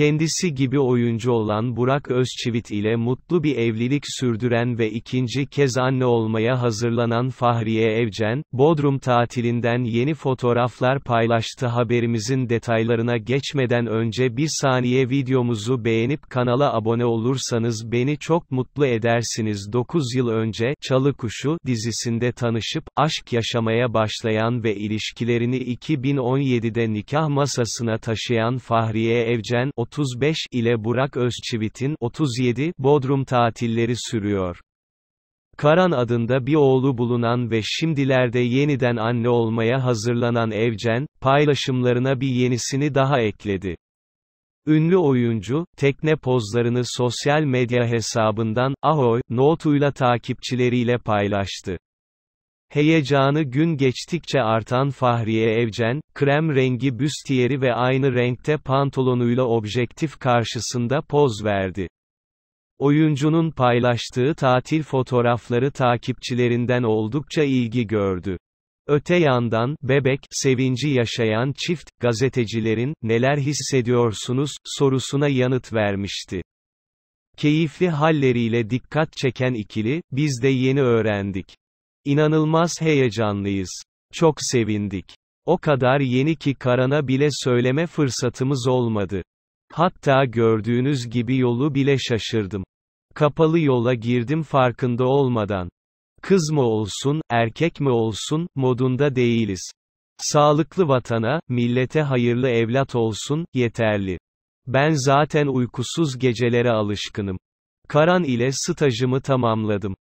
Kendisi gibi oyuncu olan Burak Özçivit ile mutlu bir evlilik sürdüren ve ikinci kez anne olmaya hazırlanan Fahriye Evcen, Bodrum tatilinden yeni fotoğraflar paylaştı haberimizin detaylarına geçmeden önce bir saniye videomuzu beğenip kanala abone olursanız beni çok mutlu edersiniz 9 yıl önce, Çalı Kuşu, dizisinde tanışıp, aşk yaşamaya başlayan ve ilişkilerini 2017'de nikah masasına taşıyan Fahriye Evcen, 35 ile Burak Özçivit'in 37 Bodrum tatilleri sürüyor. Karan adında bir oğlu bulunan ve şimdilerde yeniden anne olmaya hazırlanan Evcen, paylaşımlarına bir yenisini daha ekledi. Ünlü oyuncu, tekne pozlarını sosyal medya hesabından, Ahoy, notuyla takipçileriyle paylaştı. Heyecanı gün geçtikçe artan Fahriye Evcen, krem rengi büstiyeri ve aynı renkte pantolonuyla objektif karşısında poz verdi. Oyuncunun paylaştığı tatil fotoğrafları takipçilerinden oldukça ilgi gördü. Öte yandan, bebek, sevinci yaşayan çift, gazetecilerin, neler hissediyorsunuz, sorusuna yanıt vermişti. Keyifli halleriyle dikkat çeken ikili, biz de yeni öğrendik. İnanılmaz heyecanlıyız. Çok sevindik. O kadar yeni ki Karan'a bile söyleme fırsatımız olmadı. Hatta gördüğünüz gibi yolu bile şaşırdım. Kapalı yola girdim farkında olmadan. Kız mı olsun, erkek mi olsun, modunda değiliz. Sağlıklı vatana, millete hayırlı evlat olsun, yeterli. Ben zaten uykusuz gecelere alışkınım. Karan ile stajımı tamamladım